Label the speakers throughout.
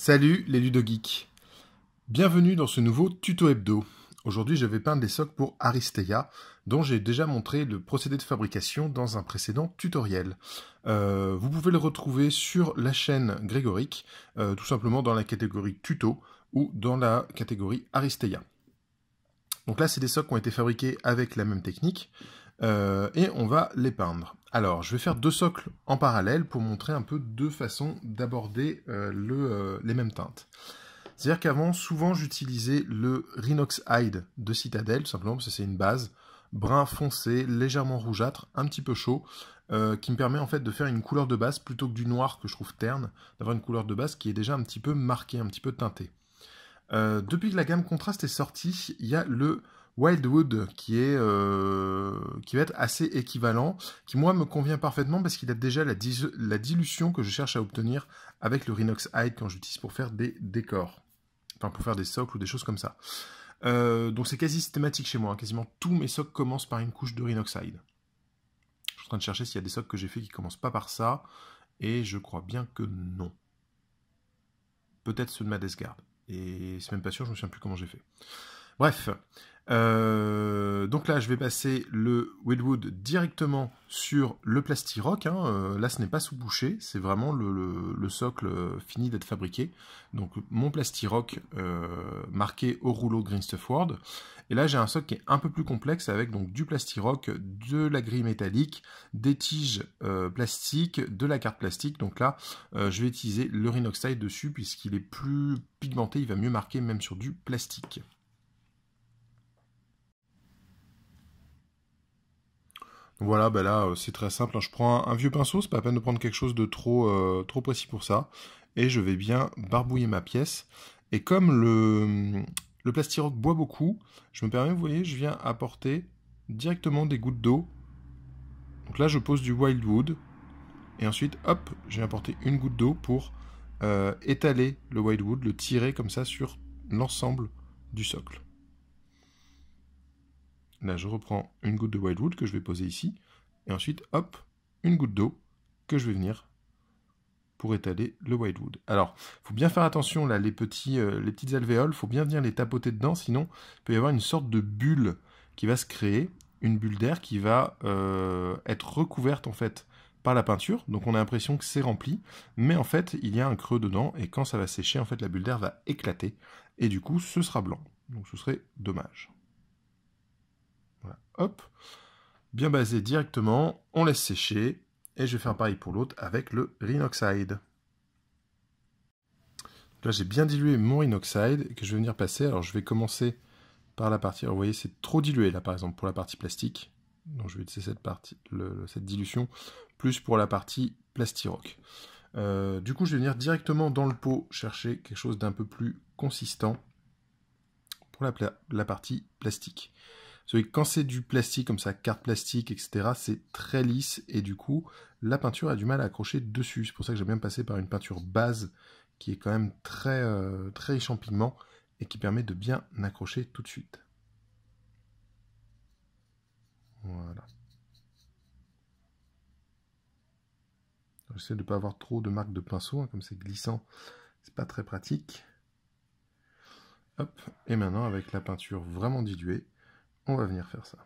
Speaker 1: Salut les ludogeeks Bienvenue dans ce nouveau tuto hebdo. Aujourd'hui je vais peindre des socs pour Aristeia, dont j'ai déjà montré le procédé de fabrication dans un précédent tutoriel. Euh, vous pouvez le retrouver sur la chaîne Grégorique, euh, tout simplement dans la catégorie tuto ou dans la catégorie Aristeia. Donc là c'est des socs qui ont été fabriqués avec la même technique, euh, et on va les peindre. Alors, je vais faire deux socles en parallèle pour montrer un peu deux façons d'aborder euh, euh, les mêmes teintes. C'est-à-dire qu'avant, souvent, j'utilisais le Rhinox Hide de Citadel, tout simplement parce que c'est une base brun foncé, légèrement rougeâtre, un petit peu chaud, euh, qui me permet en fait de faire une couleur de base plutôt que du noir que je trouve terne, d'avoir une couleur de base qui est déjà un petit peu marquée, un petit peu teintée. depuis que la gamme Contraste est sortie, il y a le Wildwood, qui est euh, qui va être assez équivalent, qui moi me convient parfaitement parce qu'il a déjà la, dilution que je cherche à obtenir avec le Rhinox Hide quand j'utilise pour faire des décors, enfin pour faire des socles ou des choses comme ça. Euh, donc c'est quasi systématique chez moi, hein. quasiment tous mes socles commencent par une couche de Rhinox Hide. Je suis en train de chercher s'il y a des socles que j'ai fait qui commencent pas par ça, et je crois bien que non. Peut-être ceux de ma Death Guard. Et c'est même pas sûr, je me souviens plus comment j'ai fait. Bref, euh, donc là, je vais passer le Wildwood directement sur le plastiroc. Hein. Euh, là, ce n'est pas sous-bouché, c'est vraiment le, socle euh, fini d'être fabriqué. Donc mon plastiroc marqué au rouleau Green Stuff World. Et là, j'ai un socle qui est un peu plus complexe avec donc du plastiroc, de la grille métallique, des tiges plastiques, de la carte plastique. Donc là, je vais utiliser le Rhinoxide dessus puisqu'il est plus pigmenté, il va mieux marquer même sur du plastique. Voilà, ben là, euh, c'est très simple. Hein. Je prends un, vieux pinceau, c'est pas à peine de prendre quelque chose de trop, euh, trop précis pour ça. Et je vais bien barbouiller ma pièce. Et comme le, le plastiroc boit beaucoup, je me permets, vous voyez, je viens apporter directement des gouttes d'eau. Donc là, je pose du wildwood. Et ensuite, hop, j'ai apporté une goutte d'eau pour euh, étaler le wildwood, le tirer comme ça sur l'ensemble du socle. Là, ben, je reprends une goutte de whitewood que je vais poser ici. Et ensuite, hop, une goutte d'eau que je vais venir pour étaler le whitewood. Alors, il faut bien faire attention, là, les, euh, les petites alvéoles, il faut bien venir les tapoter dedans, sinon il peut y avoir une sorte de bulle qui va se créer, une bulle d'air qui va euh, être recouverte, en fait, par la peinture. Donc on a l'impression que c'est rempli, mais en fait, il y a un creux dedans, et quand ça va sécher, en fait, la bulle d'air va éclater, et du coup, ce sera blanc. Donc ce serait dommage hop, bien basé directement, on laisse sécher, et je vais faire pareil pour l'autre avec le Rhinoxide. Là, j'ai bien dilué mon Rhinoxide que je vais venir passer. Alors, je vais commencer par la partie... vous voyez, c'est trop dilué, là, par exemple, pour la partie plastique. Donc, je vais utiliser cette, partie, cette dilution, plus pour la partie plastiroc. Euh, du coup, je vais venir directement dans le pot chercher quelque chose d'un peu plus consistant pour la partie plastique quand c'est du plastique comme ça, carte plastique, etc., c'est très lisse et du coup, la peinture a du mal à accrocher dessus. C'est pour ça que j'aime bien passer par une peinture base qui est quand même très, euh, très riche en et qui permet de bien accrocher tout de suite. Voilà. J'essaie de ne pas avoir trop de marques de pinceau, hein, comme c'est glissant, c'est pas très pratique. Hop, et maintenant avec la peinture vraiment diluée, on va venir faire ça.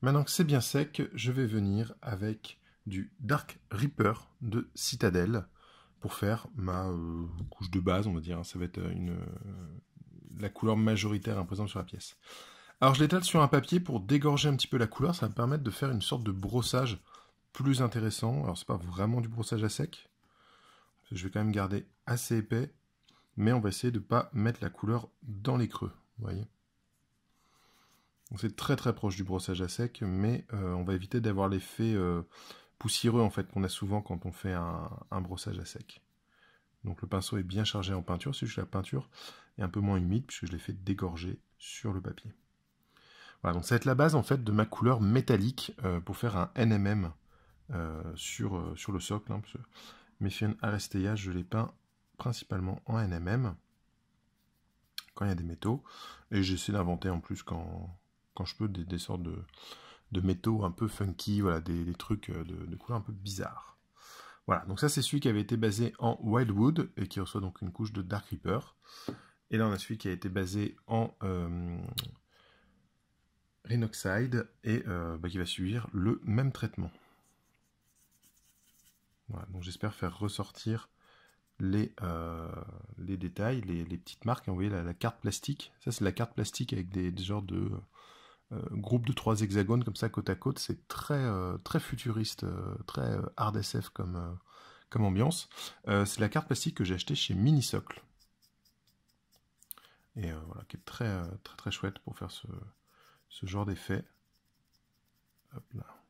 Speaker 1: Maintenant que c'est bien sec, je vais venir avec du Dark Reaper de Citadel pour faire ma euh, couche de base, on va dire. Hein. Ça va être euh, une, euh, la couleur majoritaire imposante sur la pièce. Alors je l'étale sur un papier pour dégorger un petit peu la couleur. Ça va me permettre de faire une sorte de brossage plus intéressant. Alors c'est pas vraiment du brossage à sec. Je vais quand même garder assez épais mais on va essayer de ne pas mettre la couleur dans les creux, vous voyez. c'est très très proche du brossage à sec, mais euh, on va éviter d'avoir l'effet euh, poussiéreux en fait qu'on a souvent quand on fait un, brossage à sec. Donc le pinceau est bien chargé en peinture, c'est juste la peinture est un peu moins humide puisque je l'ai fait dégorger sur le papier. Voilà, donc ça va être la base en fait de ma couleur métallique euh, pour faire un NMM sur, sur le socle. Hein, parce que je l'ai peint principalement en NMM quand il y a des métaux. Et j'essaie d'inventer en plus quand, quand je peux des, sortes de, métaux un peu funky, voilà, des, trucs euh, de, de couleurs un peu bizarres. Voilà, donc ça c'est celui qui avait été basé en Wildwood et qui reçoit donc une couche de Dark Reaper. Et là on a celui qui a été basé en euh, Rhinoxide et euh, bah, qui va subir le même traitement. Voilà, donc j'espère faire ressortir euh, les, détails, les, petites marques. vous voyez la, carte plastique. Ça, c'est la carte plastique avec des, genres de euh, groupes de trois hexagones comme ça, côte à côte. C'est très, euh, très futuriste, très hard SF comme, ambiance. c'est la carte plastique que j'ai achetée chez Minisocle. Et voilà, qui est très, très, très chouette pour faire ce, ce genre d'effet. Hop là.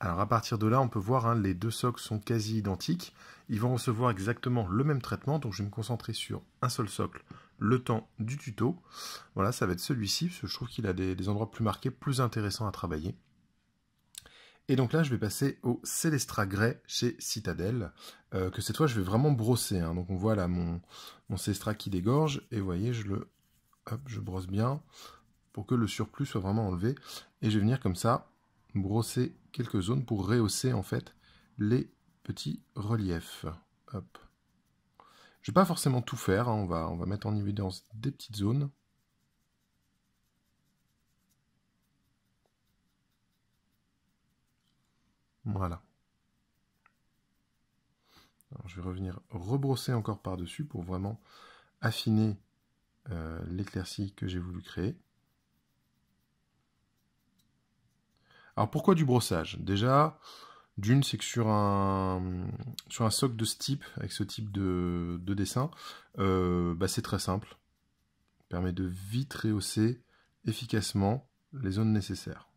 Speaker 1: Alors à partir de là, on peut voir, hein, les deux socles sont quasi identiques. Ils vont recevoir exactement le même traitement, donc je vais me concentrer sur un seul socle, le temps du tuto. Voilà, ça va être celui-ci, parce que je trouve qu'il a des, endroits plus marqués, plus intéressants à travailler. Et donc là, je vais passer au Célestra Grey chez Citadel, euh, que cette fois, je vais vraiment brosser. Hein. Donc on voit là mon, Célestra qui dégorge, et vous voyez, je le... je brosse bien, pour que le surplus soit vraiment enlevé. Et je vais venir comme ça, brosser zones pour rehausser en fait les petits reliefs. Hop. Je vais pas forcément tout faire, hein. on, va, on va mettre en évidence des petites zones. Voilà. je vais revenir rebrosser encore par-dessus pour vraiment affiner euh, l'éclaircie que j'ai voulu créer. Alors pourquoi du brossage Déjà, d'une, c'est que sur un, sur un socle de ce type, avec ce type de, dessin, euh, bah, c'est très simple. permet de vite rehausser efficacement les zones nécessaires.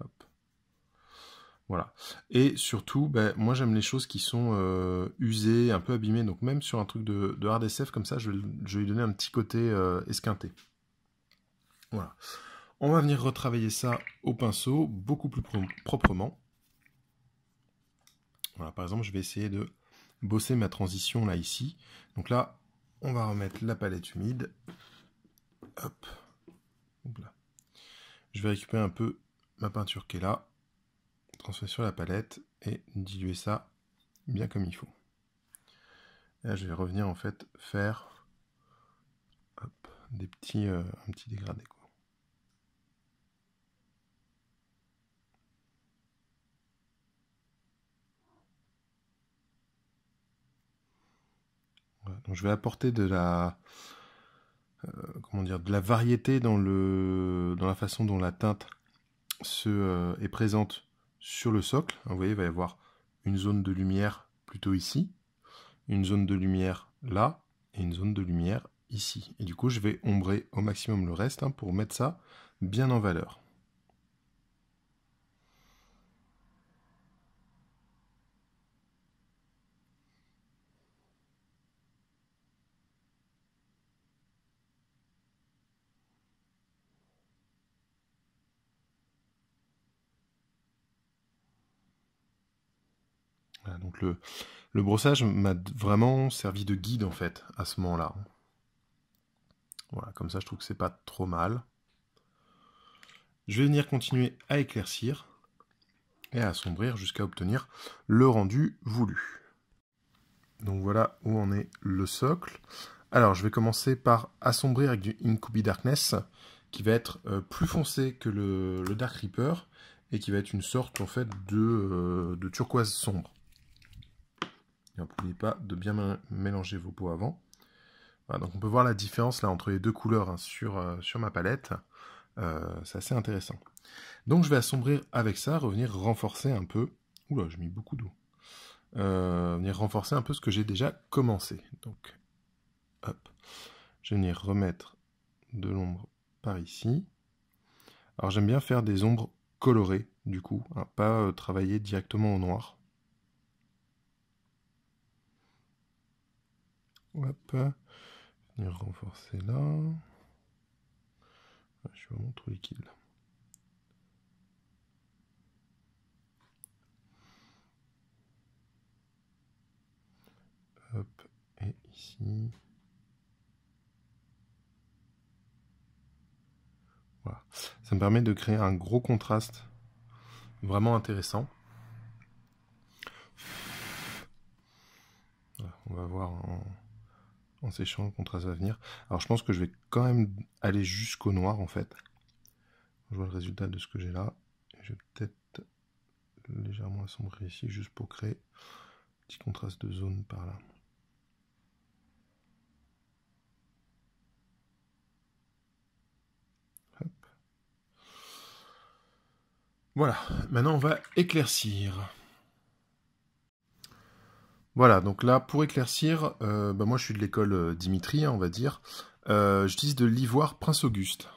Speaker 1: Hop. Voilà. Et surtout, bah, moi j'aime les choses qui sont euh, usées, un peu abîmées. Donc même sur un truc de, de hard SF comme ça, je vais, lui donner un petit côté euh, esquinté. Voilà. On va venir retravailler ça au pinceau beaucoup plus proprement. Voilà, par exemple, je vais essayer de bosser ma transition là ici. Donc là, on va remettre la palette humide. Hop. Je vais récupérer un peu ma peinture qui est là, transférer sur la palette et diluer ça bien comme il faut. là, je vais revenir en fait faire des petits, dégradés. Euh, un petit dégradé. donc je vais apporter de la euh, comment dire de la variété dans la façon dont la teinte se euh, est présente sur le socle. Vous voyez, il va y avoir une zone de lumière plutôt ici, une zone de lumière là et une zone de lumière ici. Et du coup, je vais ombrer au maximum le reste hein, pour mettre ça bien en valeur. le, brossage m'a vraiment servi de guide en fait à ce moment-là. Voilà, comme ça je trouve que c'est pas trop mal. Je vais venir continuer à éclaircir et à assombrir jusqu'à obtenir le rendu voulu. Donc voilà où en est le socle. Alors je vais commencer par assombrir avec du Inkubi Darkness qui va être euh, plus foncé que le, Dark Reaper et qui va être une sorte en fait de euh, turquoise sombre. Et n'oubliez pas de bien mélanger vos pots avant. donc on peut voir la différence là entre les deux couleurs hein, sur, euh, sur, ma palette. Euh, c'est assez intéressant. Donc je vais assombrir avec ça, revenir renforcer un peu. Oula, j'ai mis beaucoup d'eau. Euh, venir renforcer un peu ce que j'ai déjà commencé. Donc, hop. Je vais venir remettre de l'ombre par ici. Alors j'aime bien faire des ombres colorées, du coup, hein, pas euh, travailler directement au noir. Hop. Venir renforcer là. Ah, je suis vraiment trop liquide. Hop, et ici. Voilà. Ça me permet de créer un gros contraste vraiment intéressant. on va voir en en séchant le contraste va venir. Alors je pense que je vais quand même aller jusqu'au noir en fait. Je vois le résultat de ce que j'ai là. Je vais peut-être légèrement assombrir ici juste pour créer un petit contraste de zone par là. Voilà, maintenant on va éclaircir. Voilà, donc là, pour éclaircir, euh, bah, moi je suis de l'école euh, Dimitri, hein, on va dire. Euh, j'utilise de l'ivoire Prince Auguste.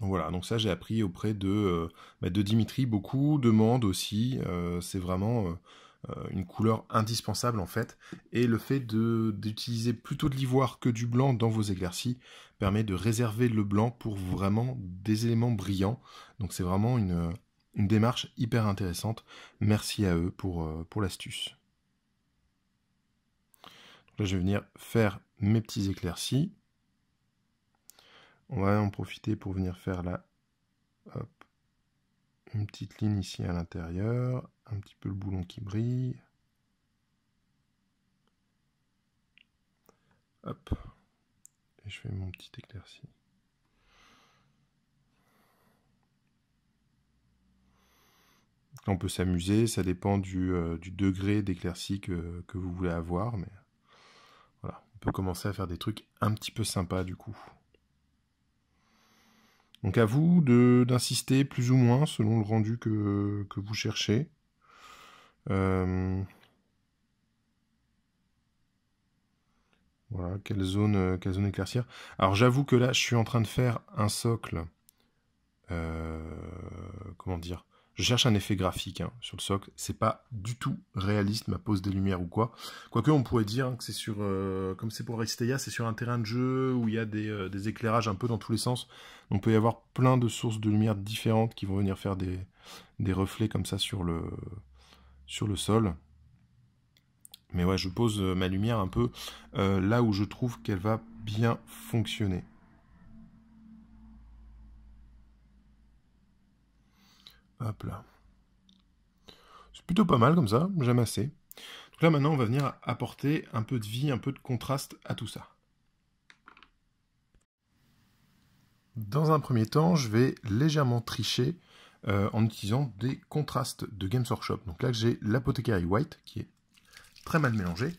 Speaker 1: voilà, donc ça j'ai appris auprès de, bah, de Dimitri beaucoup, de aussi. C'est vraiment une couleur indispensable en fait. Et le fait d'utiliser plutôt de l'ivoire que du blanc dans vos éclaircies permet de réserver le blanc pour vraiment des éléments brillants. Donc c'est vraiment une, une démarche hyper intéressante. Merci à eux pour l'astuce je vais venir faire mes petits éclaircies. On va en profiter pour venir faire la une petite ligne ici à l'intérieur, un petit peu le boulon qui brille. Hop, et je fais mon petit éclairci. On peut s'amuser, ça dépend du, euh, degré d'éclairci que, que vous voulez avoir, mais on peut commencer à faire des trucs un petit peu sympas du coup. Donc à vous d'insister plus ou moins selon le rendu que, vous cherchez. Euh, voilà, quelle zone, quelle zone éclaircir. Alors j'avoue que là, je suis en train de faire un socle. Euh, comment dire je cherche un effet graphique hein, sur le socle. C'est pas du tout réaliste ma pose des lumières ou quoi. Quoique on pourrait dire hein, que c'est sur, euh, comme c'est pour Ristea, c'est sur un terrain de jeu où il y a des, euh, éclairages un peu dans tous les sens. On peut y avoir plein de sources de lumière différentes qui vont venir faire des, reflets comme ça sur le, sur le sol. Mais ouais, je pose euh, ma lumière un peu là où je trouve qu'elle va bien fonctionner. Hop là. C'est plutôt pas mal comme ça, j'aime assez. Donc là maintenant on va venir apporter un peu de vie, un peu de contraste à tout ça. Dans un premier temps, je vais légèrement tricher euh, en utilisant des contrastes de Games Workshop. Donc là j'ai l'Apothecary White qui est très mal mélangé,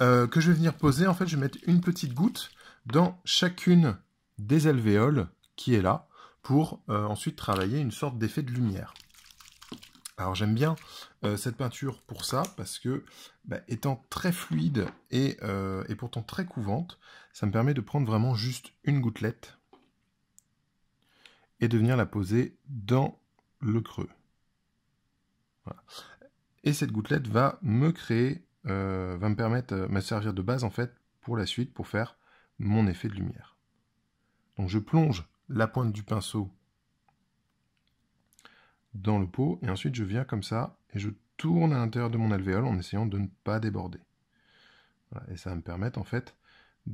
Speaker 1: euh, que je vais venir poser. En fait je vais mettre une petite goutte dans chacune des alvéoles qui est là pour euh, ensuite travailler une sorte d'effet de lumière. Alors j'aime bien euh, cette peinture pour ça, parce que bah, étant très fluide euh, et, pourtant très couvante, ça me permet de prendre vraiment juste une gouttelette et de venir la poser dans le creux. Et cette gouttelette va me créer, va me permettre, me servir de base en fait pour la suite, pour faire mon effet de lumière. Donc je plonge la pointe du pinceau dans le pot et ensuite je viens comme ça et je tourne à l'intérieur de mon alvéole en essayant de ne pas déborder. et ça va me permettre en fait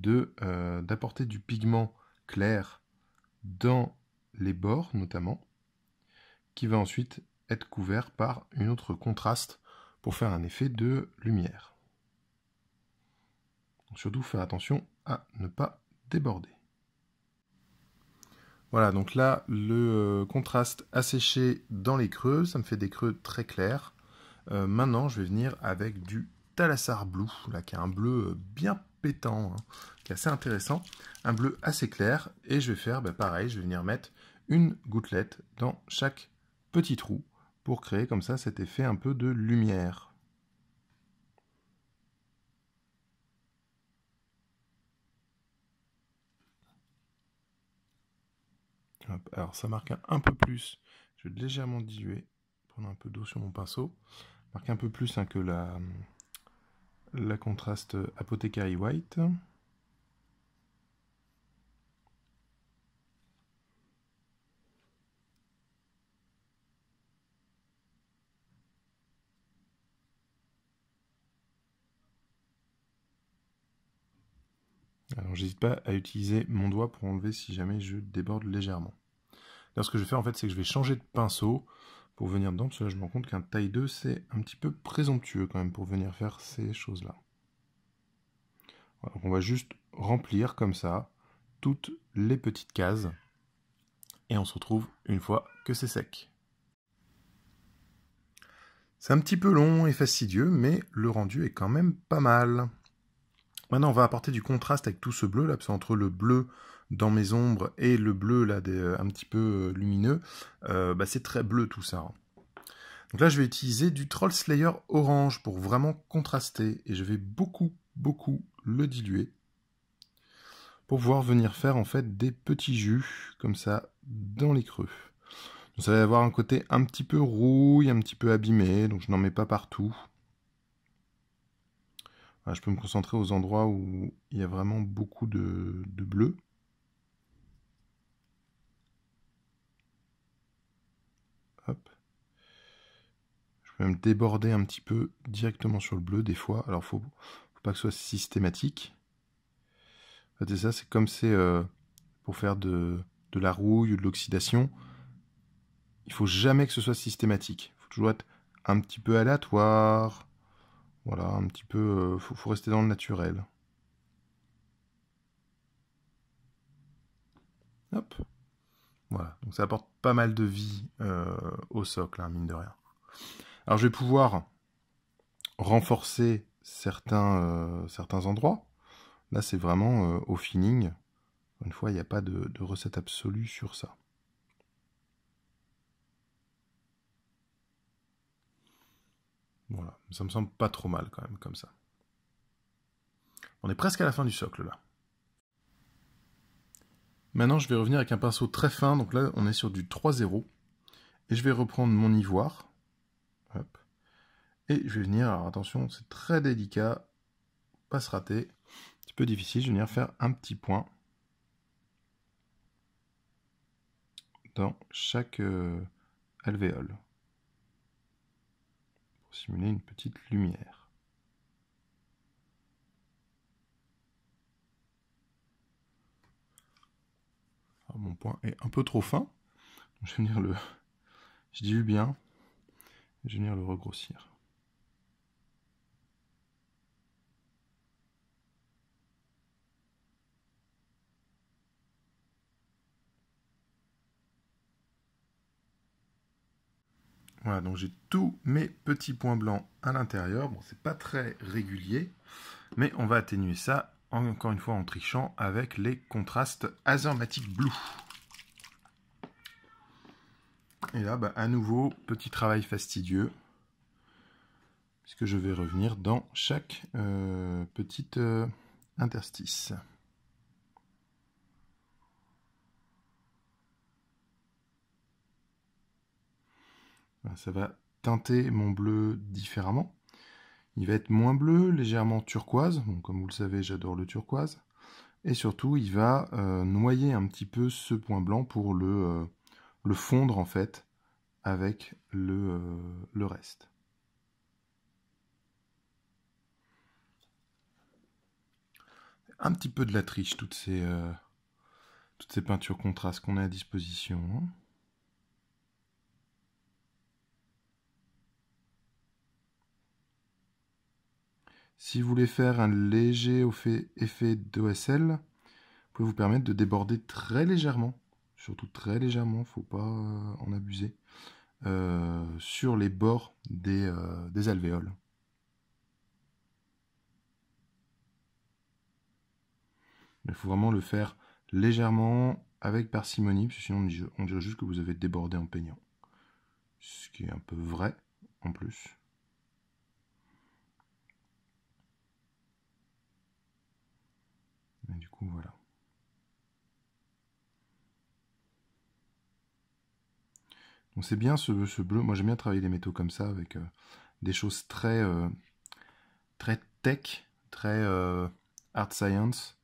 Speaker 1: euh, d'apporter du pigment clair dans les bords notamment, qui va ensuite être couvert par une autre contraste pour faire un effet de lumière. surtout faire attention à ne pas déborder. Voilà, donc là, le euh, contraste asséché dans les creux, ça me fait des creux très clairs. Euh, maintenant, je vais venir avec du Thalassar Blue, là, qui a un bleu euh, bien pétant, hein, qui est assez intéressant. Un bleu assez clair, et je vais faire bah, pareil, je vais venir mettre une gouttelette dans chaque petit trou pour créer comme ça cet effet un peu de lumière. alors ça marque un peu plus. Je vais légèrement diluer. Prendre un peu d'eau sur mon pinceau. Marque un peu plus hein, que la, la contraste Apothecary White. Alors j'hésite pas à utiliser mon doigt pour enlever si jamais je déborde légèrement. Là ce que je vais faire en fait c'est que je vais changer de pinceau pour venir dedans, parce que là je me rends compte qu'un taille 2 c'est un petit peu présomptueux quand même pour venir faire ces choses là. on va juste remplir comme ça toutes les petites cases et on se retrouve une fois que c'est sec. C'est un petit peu long et fastidieux, mais le rendu est quand même pas mal. Maintenant, on va apporter du contraste avec tout ce bleu là, parce entre le bleu dans mes ombres et le bleu là, des, euh, un petit peu euh, lumineux, euh, bah, c'est très bleu tout ça. Hein. Donc là, je vais utiliser du Troll Slayer orange pour vraiment contraster, et je vais beaucoup, beaucoup le diluer pour pouvoir venir faire en fait des petits jus comme ça dans les creux. Donc ça va avoir un côté un petit peu rouille, un petit peu abîmé, donc je n'en mets pas partout. Ah, je peux me concentrer aux endroits où il y a vraiment beaucoup de, bleu. Je peux même déborder un petit peu directement sur le bleu des fois. Alors faut, faut pas que ce soit systématique. c'est ça, c'est comme c'est euh, pour faire de, la rouille ou de l'oxydation. Il faut jamais que ce soit systématique. Il faut toujours être un petit peu aléatoire voilà, un petit peu, euh, faut, faut rester dans le naturel. Hop. Voilà, donc ça apporte pas mal de vie euh, au socle, hein, mine de rien. Alors je vais pouvoir renforcer certains, euh, certains endroits. Là c'est vraiment au feeling. Une fois, il n'y a pas de recette absolue sur ça. Voilà, ça me semble pas trop mal quand même comme ça. On est presque à la fin du socle là. Maintenant je vais revenir avec un pinceau très fin, donc là on est sur du 3-0. Et je vais reprendre mon ivoire. Et je vais venir, alors attention, c'est très délicat, pas se rater, un peu difficile, je vais venir faire un petit point dans chaque euh, alvéole simuler une petite lumière. Ah, mon point est un peu trop fin, je vais venir le... Je dis bien, je vais venir le regrossir. Voilà, donc j'ai tous mes petits points blancs à l'intérieur. Bon, c'est pas très régulier, mais on va atténuer ça, encore une fois en trichant avec les contrastes Azermatic Blue. Et là, bah, à nouveau, petit travail fastidieux, puisque je vais revenir dans chaque euh, petite euh, interstice. ça va teinter mon bleu différemment. Il va être moins bleu, légèrement turquoise. comme vous le savez, j'adore le turquoise. Et surtout, il va euh, noyer un petit peu ce point blanc pour le, euh, fondre, en fait, avec euh, le, reste. Un petit peu de la triche, toutes ces, peintures contrastes qu'on a à disposition. Hein. Si vous voulez faire un léger effet d'OSL, vous pouvez vous permettre de déborder très légèrement, surtout très légèrement, faut pas euh, en abuser, euh, sur les bords des, euh, des alvéoles. Il faut vraiment le faire légèrement avec parcimonie, parce que sinon on dirait juste que vous avez débordé en peignant. Ce qui est un peu vrai en plus. du coup, voilà. Donc c'est bien ce, ce, bleu. Moi j'aime bien travailler les métaux comme ça, avec euh, des choses très, euh, très tech, très euh, art science,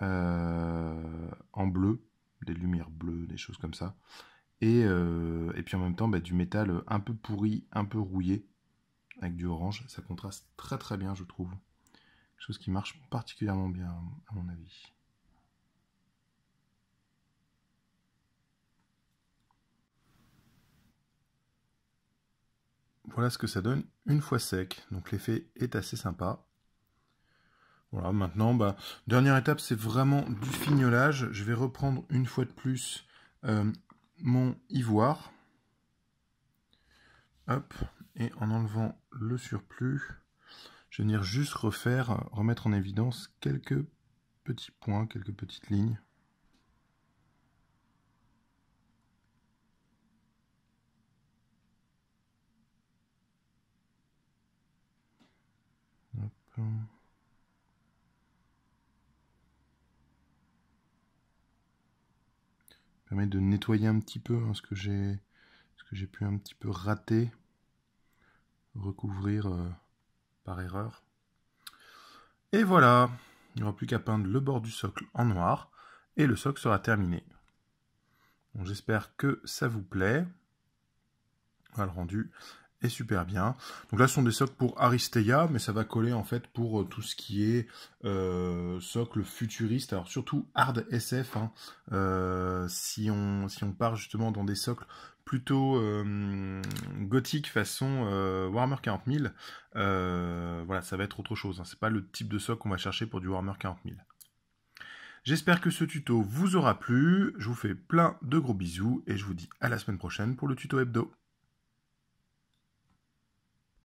Speaker 1: en bleu, des lumières bleues, des choses comme ça. Et, puis en même temps, bah, du métal un peu pourri, un peu rouillé, avec du orange. Ça contraste très très bien, je trouve chose qui marche particulièrement bien, à mon avis. Voilà ce que ça donne une fois sec. Donc l'effet est assez sympa. Voilà, maintenant, bah, dernière étape, c'est vraiment du fignolage. Je vais reprendre une fois de plus euh, mon ivoire. Hop, et en enlevant le surplus, je vais venir juste refaire, remettre en évidence quelques petits points, quelques petites lignes. Hop. permet de nettoyer un petit peu hein, ce que j'ai ce que j'ai pu un petit peu rater recouvrir euh, par erreur. Et voilà, il n'y aura plus qu'à peindre le bord du socle en noir et le socle sera terminé. J'espère que ça vous plaît. Voilà le rendu super bien. Donc là, ce sont des socles pour Aristeia, mais ça va coller en fait pour euh, tout ce qui est euh, socle futuriste, alors surtout hard SF. Hein. Euh, si, on, si on part justement dans des socles plutôt gothiques, gothique façon Warmer Warhammer 000 voilà, ça va être autre chose. Hein. C'est pas le type de socle qu'on va chercher pour du Warhammer 000. J'espère que ce tuto vous aura plu. Je vous fais plein de gros bisous et je vous dis à la semaine prochaine pour le tuto hebdo.